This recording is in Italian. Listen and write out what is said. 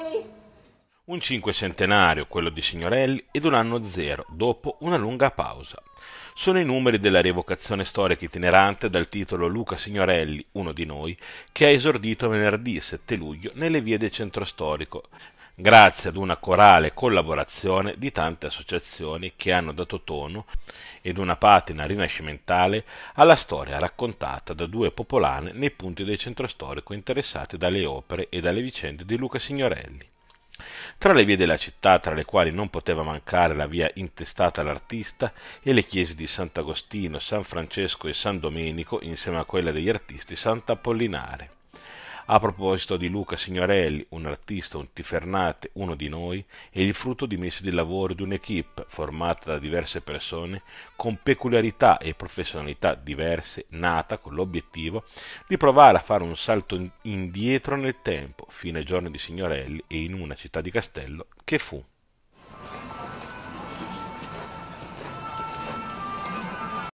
Signorelli? Un cinquecentenario, quello di Signorelli, ed un anno zero, dopo una lunga pausa. Sono i numeri della rievocazione storica itinerante dal titolo Luca Signorelli, uno di noi, che ha esordito venerdì 7 luglio nelle vie del centro storico, grazie ad una corale collaborazione di tante associazioni che hanno dato tono ed una patina rinascimentale alla storia raccontata da due popolane nei punti del centro storico interessati dalle opere e dalle vicende di Luca Signorelli. Tra le vie della città, tra le quali non poteva mancare la via intestata all'artista, e le chiese di Sant'Agostino, San Francesco e San Domenico, insieme a quella degli artisti Sant'Apollinare. A proposito di Luca Signorelli, un artista, un tifernate, uno di noi, è il frutto di mesi di lavoro di un'equipe formata da diverse persone con peculiarità e professionalità diverse, nata con l'obiettivo di provare a fare un salto indietro nel tempo, fino ai giorni di Signorelli e in una città di Castello che fu.